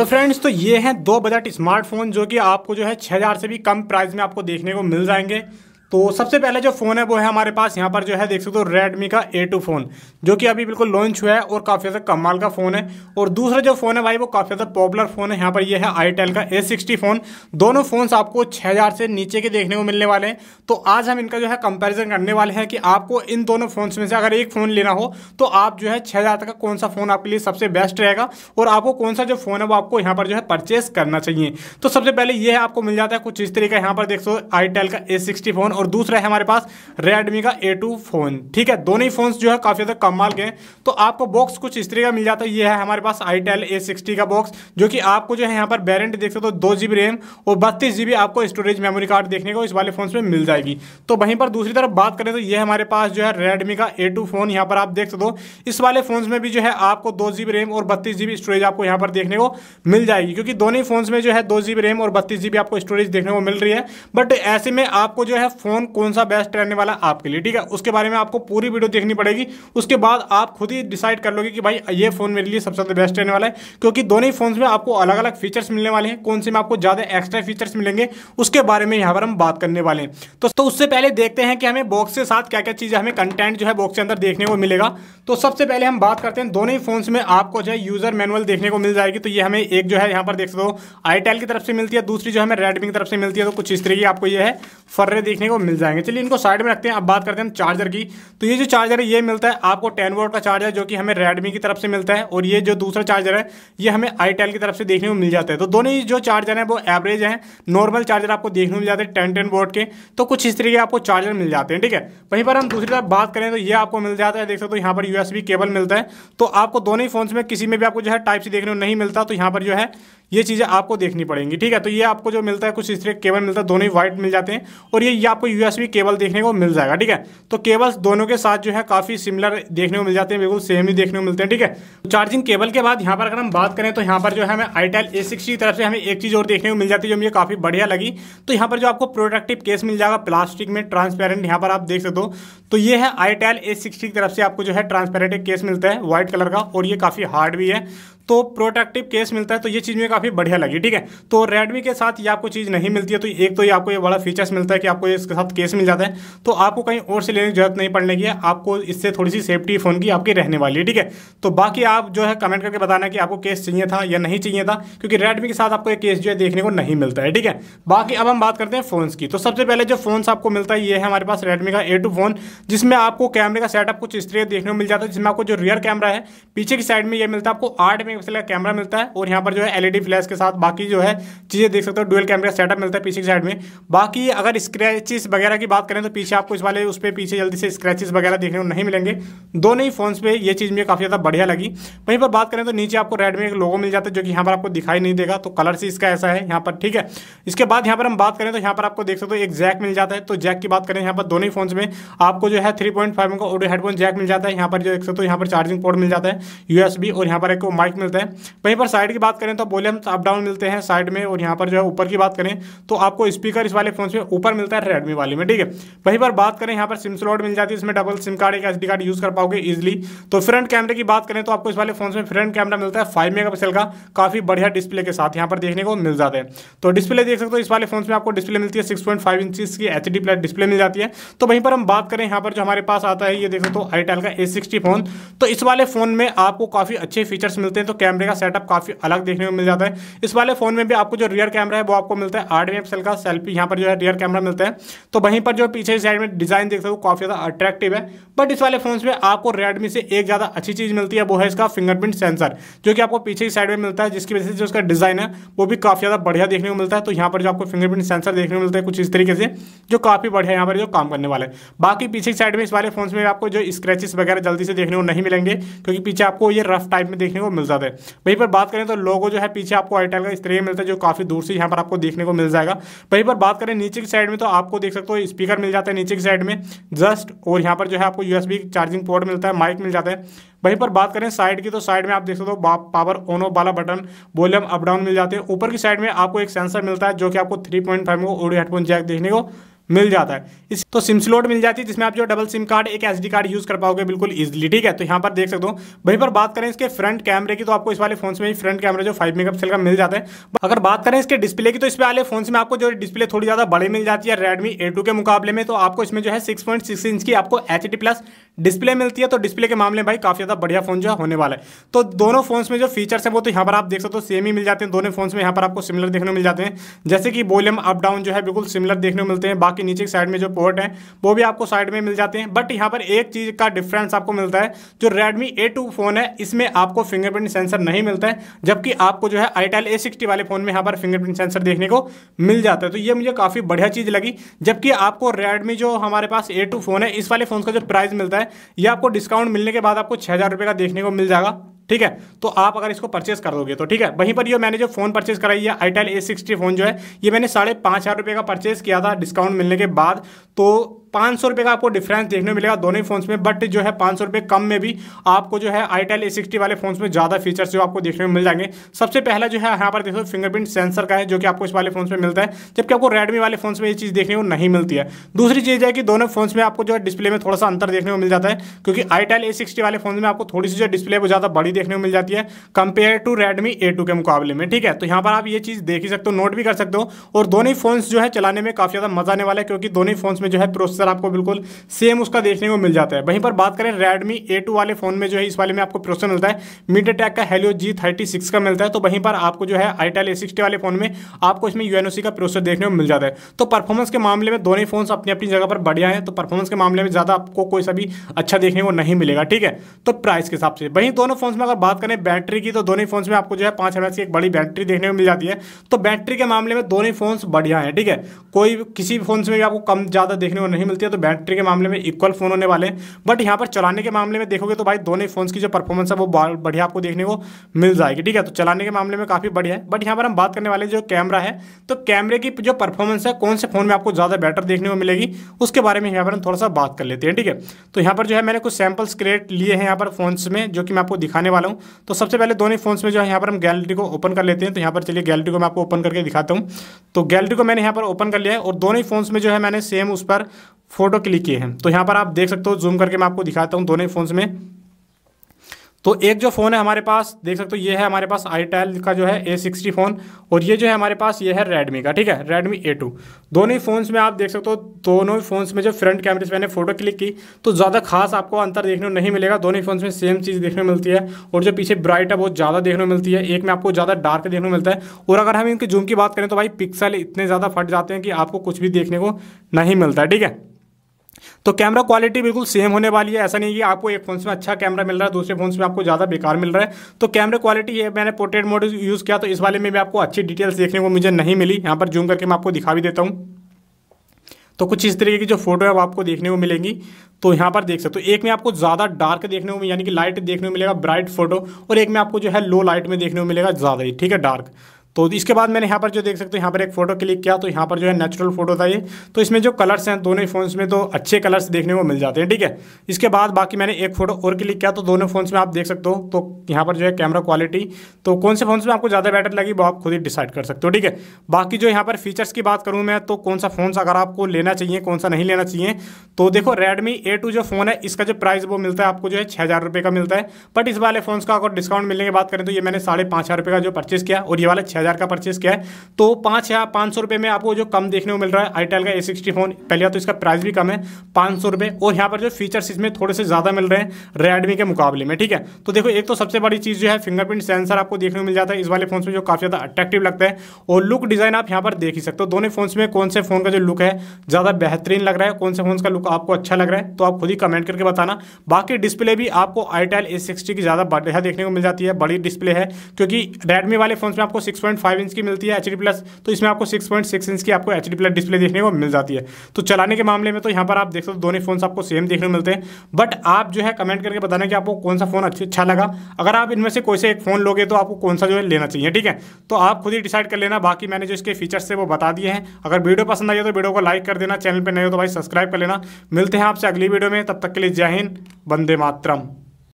hello friends तो ये हैं दो बजट स्मार्टफोन जो कि आपको जो है 6000 से भी कम प्राइस में आपको देखने को मिल जाएंगे तो सबसे पहले जो फ़ोन है वो है हमारे पास यहाँ पर जो है देख सकते हो रेडमी का ए टू फ़ोन जो कि अभी बिल्कुल लॉन्च हुआ है और काफ़ी ज़्यादा कमाल का फ़ोन है और दूसरा जो फ़ोन है भाई वो काफ़ी ज़्यादा पॉपुलर फ़ोन है यहाँ पर ये है आईटेल का ए सिक्सटी फ़ोन दोनों फ़ोन्स आपको छः से नीचे के देखने को मिलने वाले हैं तो आज हम इनका जो है कंपेरिजन करने वाले हैं कि आपको इन दोनों फ़ोन्स में से अगर एक फ़ोन लेना हो तो आप जो है छः तक का कौन सा फ़ोन आपके लिए सबसे बेस्ट रहेगा और आपको कौन सा जो फ़ोन है वो आपको यहाँ पर जो है परचेस करना चाहिए तो सबसे पहले ये आपको मिल जाता है कुछ इस तरीके यहाँ पर देख सो आईटेल का ए सिक्सटी फ़ोन और दूसरा है हमारे पास रेडमी का ए टू फोन ठीक है दोनों ही फोन जो है काफ़ी ज्यादा तक कम माल के हैं तो आपको बॉक्स कुछ इस तरीके का मिल जाता है ये है हमारे पास आई टेल ए सिक्सटी का बॉक्स जो कि आपको जो है यहाँ पर बैरेंट देख सकते हो दो जी रैम और बत्तीस जी आपको स्टोरेज मेमोरी कार्ड देखने को इस वाले फोन में मिल जाएगी तो वहीं पर दूसरी तरफ बात करें तो ये हमारे पास जो है रेडमी का ए टू फोन यहाँ पर आप देख सकते हो इस वाले फोन में भी जो है आपको दो जी रैम और बत्तीस जी स्टोरेज आपको यहाँ पर देखने को मिल जाएगी क्योंकि दोनों ही फोन में जो है दो जी रैम और बत्तीस जी आपको स्टोरेज देखने को मिल रही है बट ऐसे में आपको जो है फोन फ़ोन कौन सा बेस्ट रहने वाला है आपके लिए ठीक है उसके बारे में आपको पूरी वीडियो देखनी पड़ेगी उसके बाद आप खुद ही डिसाइड कर लोगे कि भाई ये फ़ोन मेरे लिए सबसे बेस्ट रहने वाला है क्योंकि दोनों ही फ़ोन में आपको अलग अलग फीचर्स मिलने वाले हैं कौन से में आपको ज़्यादा एक्स्ट्रा फीचर्स मिलेंगे उसके बारे में यहाँ पर हम बात करने वाले हैं तो, तो उससे पहले देखते हैं कि हमें बॉक्स के साथ क्या क्या चीज हमें कंटेंट जो है बॉक्स के अंदर देखने को मिलेगा तो सबसे पहले हम बात करते हैं दोनों ही फोन में आपको जो है यूज़र मैनुअल देखने को मिल जाएगी तो ये हमें एक जो है यहाँ पर देख सकते हो आईटेल की तरफ से मिलती है दूसरी जो हमें रेडमी की तरफ से मिलती है तो कुछ इस तरीके आपको ये है फर्रे देखने को मिल जाएंगे चलिए इनको साइड में रखते हैं अब बात करते हैं चार्जर की तो ये जो चार्जर है ये मिलता है आपको टेन वोट का चार्जर जो कि हमें रेडमी की तरफ से मिलता है और ये जो दूसरा चार्जर है ये हमें आईटेल की तरफ से देखने को मिल जाता है तो दोनों ही जो चार्जर है वो एवरेज है नॉर्मल चार्जर आपको देखने को मिल जाते हैं टेन टेन वोट के तो कुछ इस तरीके आपको चार्जर मिल जाते हैं ठीक है वहीं पर हम दूसरी तरफ बात करें तो ये आपको मिल जाता है देख सकते हो यहाँ पर यूएसबी केबल मिलता है तो आपको दोनों ही फोन में किसी में भी आपको जो है टाइप से देखने को नहीं मिलता तो यहाँ पर जो है ये चीज़ें आपको देखनी पड़ेंगी ठीक है तो ये आपको जो मिलता है कुछ इस तरह केबल मिलता है दोनों ही वाइट मिल जाते हैं और ये, ये आपको यूएसबी केबल देखने को मिल जाएगा ठीक है तो केबल्स दोनों के साथ जो है काफ़ी सिमिलर देखने को मिल जाते हैं बिल्कुल सेम ही देखने को मिलते हैं ठीक है चार्जिंग केबल के बाद यहाँ पर अगर हम बात करें तो यहाँ पर जो है हमें आईटेल ए की तरफ से हमें एक चीज़ और देखने को मिल जाती है जो मुझे काफ़ी बढ़िया लगी तो यहाँ पर जो आपको प्रोडक्टिव केस मिल जाएगा प्लास्टिक में ट्रांसपेरेंट यहाँ पर आप देख सकते हो तो ये है आईटेल ए सिक्सटी की तरफ से आपको जो है ट्रांसपेरेंट केस मिलता है व्हाइट कलर का और ये काफ़ी हार्ड भी है तो प्रोटेक्टिव केस मिलता है तो ये चीज़ मुझे काफ़ी बढ़िया लगी ठीक है तो रेडमी के साथ ये आपको चीज़ नहीं मिलती है तो एक तो ये आपको ये बड़ा फीचर्स मिलता है कि आपको इसके साथ केस मिल जाता है तो आपको कहीं और से लेने की जरूरत नहीं पड़ने की है आपको इससे थोड़ी सी सेफ्टी फ़ोन की आपकी रहने वाली है ठीक है तो बाकी आप जो है कमेंट करके बताना कि आपको केस चाहिए था या नहीं चाहिए था क्योंकि रेडमी के साथ आपको केस जो है देखने को नहीं मिलता है ठीक है बाकी अब हम बात करते हैं फ़ोन्स की तो सबसे पहले जो फोन आपको मिलता है ये है हमारे पास रेडमी का ए टू फ़ोन जिसमें आपको कैमरे का सेटअप कुछ इस तरह देखने को मिल जाता है जिसमें आपको जो रियर कैमरा है पीछे की साइड में यह मिलता है आपको आठ मेगा मेगापिक्सल का कैमरा मिलता है और यहाँ पर जो है एलईडी फ्लैश e के साथ बाकी जो है चीज़ें देख सकते हो डुअल कैमरा सेटअप मिलता है पीछे की साइड में बाकी अगर स्क्रैचेस वगैरह की बात करें तो पीछे आपको इस वाले उस पर पीछे जल्दी से स्क्रैचेस वगैरह देखने को नहीं मिलेंगे दोनों ही फोन पे ये चीज़ मुझे काफ़ी ज़्यादा बढ़िया लगी वहीं पर बात करें तो नीचे आपको रेडमी एक लोगो मिल जाता है जो कि यहाँ पर आपको दिखाई नहीं देगा तो कलर से इसका ऐसा है यहाँ पर ठीक है इसके बाद यहाँ पर हम बात करें तो यहाँ पर आपको देख सकते हो एक जैक मिल जाता है तो जैक की बात करें यहाँ पर दोनों ही फोन में आपको जो है थ्री पॉइंट फाइव का ऑडियो हेडफोन जैक मिल जाता है यहाँ पर जो देख सकते हो यहाँ पर चार्जिंग पोर्ट मिल जाता है यूएसबी और यहाँ पर एक माइक मिलते हैं वहीं पर साइड की बात करें तो वॉल्यूम अप डाउन मिलते हैं साइड में और यहाँ पर जो है ऊपर की बात करें तो आपको स्पीकर इस वाले फोन में ऊपर मिलता है रेडमी वाले में ठीक है वहीं पर बात करें यहाँ पर सिम स्लॉट मिल जाती है इसमें डबल सिम कार्ड एक एस कार्ड यूज़ कर पाओगे इजिली तो फ्रंट कैमरे की बात करें तो आपको इस वाले फोन में फ्रंट कैमरा मिलता है फाइव मेगा का काफ़ी बढ़िया डिस्प्ले के साथ यहाँ पर देखने को मिल जाता है तो डिस्प्ले देख सकते हो इस वाले फोन में आपको डिस्प्ले मिलती है सिक्स पॉइंट फाइव इंचज की एच डी डिस्प्ले मिल जाती है तो वहीं पर हम बात करें यहाँ पर जो हमारे पास आता है ये देखो तो हो आईटेल का ए सिक्सटी फोन तो इस वाले फोन में आपको काफ़ी अच्छे फीचर्स मिलते हैं तो तो कैमरे का सेटअप काफ़ी अलग देखने को मिल जाता है इस वाले फ़ोन में भी आपको जो रियर कैमरा है वो आपको मिलता है आठ मेगा का सेल्फी यहाँ पर जो है रियर कैमरा मिलता है तो वहीं पर जो पीछे साइड में डिज़ाइन देखते हो काफ़ी ज़्यादा अट्रैक्टिव है बट इस वाले फ़ोन में आपको रेडमी से एक ज़्यादा अच्छी चीज़ मिलती है वो है इसका फिंगरप्रिंट सेंसर जो कि आपको पीछे की साइड में मिलता है जिसकी वजह से जो उसका डिज़ाइन है वो भी काफ़ी ज़्यादा बढ़िया देखने को मिलता है तो यहाँ पर जो आपको फिंगरप्रिंट सेंसर देखने को मिलता है कुछ इस तरीके से जो काफ़ी बढ़िया यहाँ पर जो काम करने वाला है बाकी पीछे की साइड में इस वाले फ़ोन में आपको जो स्क्रेचेस वगैरह जल्दी से देखने को नहीं मिलेंगे क्योंकि पीछे आपको ये रफ टाइप में देखने को मिल जाता है दिक्कत है वहीं पर बात करें तो लोगो जो है पीछे आपको एयरटेल का इस मिलता है जो काफ़ी दूर से यहाँ पर आपको देखने को मिल जाएगा वहीं पर बात करें नीचे की साइड में तो आपको देख सकते हो स्पीकर मिल जाता है नीचे की साइड में जस्ट और यहाँ पर जो है आपको यूएसबी चार्जिंग पोर्ट मिलता है माइक मिल जाता है वहीं पर बात करें साइड की तो साइड में आप देख सकते हो पावर ऑन ऑफ वाला बटन वॉल्यूम अप डाउन मिल जाते हैं ऊपर की साइड में आपको एक सेंसर मिलता है जो कि आपको थ्री पॉइंट फाइव को ऑडियो हेडफोन जैक देखने को मिल जाता है इस तो सिम स्लॉट मिल जाती है जिसमें आप जो डबल सिम कार्ड एक एसडी कार्ड यूज़ कर पाओगे बिल्कुल ईजिली ठीक है तो यहाँ पर देख सकते हो वहीं पर बात करें इसके फ्रंट कैमरे की तो आपको इस वाले फोन में फ्रंट कैमरा जो फाइव मेगा का मिल जाता है अगर बात करें इसके डिस्प्ले की तो इस वाले फोन में आपको जो डिस्प्ले थोड़ी ज़्यादा बड़ी मिल जाती है रेडमी ए के मुकाबले में तो आपको इसमें जो है सिक्स इंच की आपको एच प्लस डिस्प्ले मिलती है तो डिस्प्ले के मामले में भाई काफ़ी ज़्यादा बढ़िया फोन जो है होने वाला है तो दोनों फोन में जो फीचर्स हैं वो तो यहाँ पर आप देख सकते हो सेम ही मिल जाते हैं दोनों फोन में यहाँ पर आपको सिमिलर देखने मिल जाते हैं जैसे कि वॉल्यूम अप डाउन जो है बिल्कुल सिमिलर देखने मिलते हैं बाकी आपके नीचे की साइड में जो पोर्ट है वो भी आपको साइड में मिल जाते हैं बट यहाँ पर एक चीज़ का डिफरेंस आपको मिलता है जो रेडमी ए फ़ोन है इसमें आपको फिंगरप्रिंट सेंसर नहीं मिलता है जबकि आपको जो है आईटेल ए वाले फ़ोन में यहाँ पर फिंगरप्रिंट सेंसर देखने को मिल जाता है तो ये मुझे काफ़ी बढ़िया चीज़ लगी जबकि आपको रेडमी जो हमारे पास ए फ़ोन है इस वाले फ़ोन का जो प्राइस मिलता है यह आपको डिस्काउंट मिलने के बाद आपको छः का देखने को मिल जाएगा ठीक है तो आप अगर इसको परचेस कर दोगे तो ठीक है वहीं पर ये मैंने जो फोन परचेस कराई है आईटेल ए सिक्सटी फोन जो है ये मैंने साढ़े पांच हज़ार रुपए का परचेस किया था डिस्काउंट मिलने के बाद तो पाँच सौ रुपये का आपको डिफरेंस देखने मिलेगा दोनों ही फोन्स में बट जो है पाँच सौ रुपये कम में भी आपको जो है आईटेल ए सिक्सटी वाले फोन्स में ज़्यादा फीचर्स जो आपको देखने में मिल जाएंगे सबसे पहला जो है यहाँ पर देखो फिंगरप्रिंट सेंसर का है जो कि आपको इस वाले फोन में मिलता है जबकि आपको रेडमी वाले फोन में ये चीज़ देखने को नहीं मिलती है दूसरी चीज़ है कि दोनों फोन में आपको जो है डिस्प्ले में थोड़ा सा अंतर देखने को मिल जाता है क्योंकि आईटेल ए सिक्सटी वाले फोन में आपको थोड़ी सी जो डिस्प्ले वो ज़्यादा बड़ी देखने को मिल जाती है compare to Redmi A two के मुकाबले में ठीक है तो यहाँ पर आप ये चीज़ देख ही सकते हो नोट भी कर सकते हो और दोनों ही फोन्स जो है चलाने में काफ़ी ज़्यादा मजा आने वाला है क्योंकि दोनों ही फोन्स में जो है प्रोसेस प्रोसेसर आपको बिल्कुल सेम उसका देखने को मिल जाता है वहीं पर बात करें रेडमी ए वाले फ़ोन में जो है इस वाले में आपको प्रोसेसर मिलता है मिड टैक का हेलियो जी थर्टी का मिलता है तो वहीं पर आपको जो है आईटेल ए वाले फ़ोन में आपको इसमें यूएनओसी का प्रोसेसर देखने को मिल जाता है तो परफॉर्मेंस के मामले में दोनों फ़ोन अपनी अपनी जगह पर बढ़िया है तो परफॉर्मेंस के मामले में ज़्यादा आपको कोई सभी अच्छा देखने को नहीं मिलेगा ठीक है तो प्राइस के हिसाब से वहीं दोनों फोन में अगर बात करें बैटरी की तो दोनों फोन में आपको जो है पांच एम की एक बड़ी बैटरी देखने को मिल जाती है तो बैटरी के मामले में दोनों फोन बढ़िया है ठीक है कोई किसी भी फोन में भी आपको कम ज़्यादा देखने को नहीं मिलती है तो बैटरी के मामले में इक्वल फ़ोन होने वाले बट यहाँ पर चलाने के मामले में देखोगे तो भाई दोनों फोन की जो परफॉर्मेंस है वो बढ़िया आपको देखने को मिल जाएगी ठीक है तो चलाने के मामले में काफ़ी बढ़िया है बट यहाँ पर हम बात करने वाले जो कैमरा है तो कैमरे की जो परफॉर्मेंस है कौन से फ़ोन में आपको ज़्यादा बेटर देखने को मिलेगी उसके बारे में यहाँ पर हम थोड़ा सा बात कर लेते हैं ठीक है तो यहाँ पर जो है मैंने कुछ सैम्पल्स क्रिएट लिए हैं यहाँ पर फोन में जो कि मैं आपको दिखाने वाला हूँ तो सबसे पहले दोनों फोन में जो है यहाँ पर हम गैलरी को ओपन कर लेते हैं तो यहाँ पर चलिए गैलरी को मैं आपको ओपन करके दिखाता हूँ तो गैलरी को मैंने यहाँ पर ओपन कर लिया है और दोनों ही फ़ोन्स में जो है मैंने सेम उस पर फ़ोटो क्लिक किए हैं तो यहाँ पर आप देख सकते हो जूम करके मैं आपको दिखाता हूँ दोनों ही फ़ोन्स में तो एक जो फ़ोन है हमारे पास देख सकते हो ये है हमारे पास आईटेल का जो है ए सिक्सटी फ़ोन और ये जो है हमारे पास ये है रेडमी का ठीक है रेडमी ए टू दोनों ही फ़ोन्स में आप देख सकते हो दोनों ही फ़ोन्स में जो फ्रंट कैमरे से मैंने फ़ोटो क्लिक की तो ज़्यादा खास आपको अंतर देखने को नहीं मिलेगा दोनों ही फ़ोन्स में सेम चीज़ देखने को मिलती है और जो पीछे ब्राइट है बहुत ज़्यादा देखने को मिलती है एक में आपको ज़्यादा डार्क देखने को मिलता है और अगर हम इनके जूम की बात करें तो भाई पिक्सल इतने ज़्यादा फट जाते हैं कि आपको कुछ भी देखने को नहीं मिलता है ठीक है तो कैमरा क्वालिटी बिल्कुल सेम होने वाली है ऐसा नहीं कि आपको एक फ़ोन में अच्छा कैमरा मिल रहा है दूसरे फ़ोन में आपको ज़्यादा बेकार मिल रहा है तो कैमरा क्वालिटी ये मैंने पोर्ट्रेट मोड यूज़ किया तो इस वाले में भी आपको अच्छी डिटेल्स देखने को मुझे नहीं मिली यहाँ पर जूम करके मैं आपको दिखा भी देता हूँ तो कुछ इस तरीके की जो फोटो है वो आपको देखने को मिलेंगी तो यहाँ पर देख सकते हो तो एक में आपको ज़्यादा डार्क देखने को यानी कि लाइट देखने को मिलेगा ब्राइट फोटो और एक में आपको जो है लो लाइट में देखने को मिलेगा ज़्यादा ही ठीक है डार्क तो इसके बाद मैंने यहाँ पर जो देख सकते हो यहाँ पर एक फोटो क्लिक किया तो यहाँ पर जो है नेचुरल फोटो था ये तो इसमें जो कलर्स हैं दोनों ही फ़ोन्स में तो अच्छे कलर्स देखने को मिल जाते हैं ठीक है इसके बाद बाकी मैंने एक फोटो और क्लिक किया तो दोनों फ़ोन्स में आप देख सकते हो तो यहाँ पर जो है कैमरा क्वालिटी तो कौन से फ़ोन्स में आपको ज़्यादा बेटर लगी वो आप खुद ही डिसाइड कर सकते हो ठीक है बाकी जो यहाँ पर फीचर्स की बात करूँ मैं तो कौन सा फ़ोन अगर आपको लेना चाहिए कौन सा नहीं लेना चाहिए तो देखो रेडमी ए जो फ़ोन है इसका जो प्राइस वो मिलता है आपको जो है छः हज़ार रुपये का मिलता है बट इस वाले फ़ोन का अगर डिस्काउंट मिलने की बात करें तो ये मैंने साढ़े पाँच हज़ार रुपये का जो परचेज़ किया और ये वाला छः हज़ार का परचेस किया है तो पाँच या पाँच सौ रुपये में आपको जो कम देखने को मिल रहा है आईटेल का ए सिक्सटी फोन पहले तो इसका प्राइस भी कम है पाँच सौ रुपये और यहाँ पर जो फीचर्स इसमें थोड़े से ज़्यादा मिल रहे हैं रेडमी के मुकाबले में ठीक है तो देखो एक तो सबसे बड़ी चीज़ जो है फिंगरप्रिंट सेंसर आपको देखने को मिल जाता है इस वाले फोन में जो काफ़ी ज़्यादा अट्रैक्टिव लगता है और लुक डिज़ाइन आप यहाँ पर देख ही सकते हो दोनों फोन में कौन से फ़ोन का जो लुक है ज़्यादा बेहतरीन लग रहा है कौन से फोन का लुक आपको अच्छा लग रहा है तो आप खुद ही कमेंट करके बताना बाकी डिस्प्ले भी आपको आईटेल ए सिक्सटी की ज़्यादा बढ़िया देखने को मिल जाती है बड़ी डिस्प्ले है क्योंकि रेडमी वाले फोन में आपको सिक्स पॉइंट इंच की मिलती है एच प्लस तो इसमें आपको सिक्स पॉइंट सिक्स इंच की आपको एच प्लस डिस्प्ले देखने को मिल जाती है तो चलाने के मामले में तो यहाँ पर आप देख सकते हो दोनों फोन आपको सेम देखने को मिलते हैं बट आप जो है कमेंट करके बताना कि आपको कौन सा फोन अच्छा लगा अगर आप इनमें से कोई से एक फ़ोन लोगे तो आपको कौन सा जो है लेना चाहिए ठीक है तो आप खुद ही डिसाइड कर लेना बाकी मैंने जो इसके फीचर्स है वो बता दिए हैं अगर वीडियो पसंद आई हो तो वीडियो को लाइक कर देना चैनल पर नहीं हो तो भाई सब्सक्राइब कर लेना मिलते हैं आपसे अगली वीडियो में तब तक के लिए जय हिंद वंदे मातरम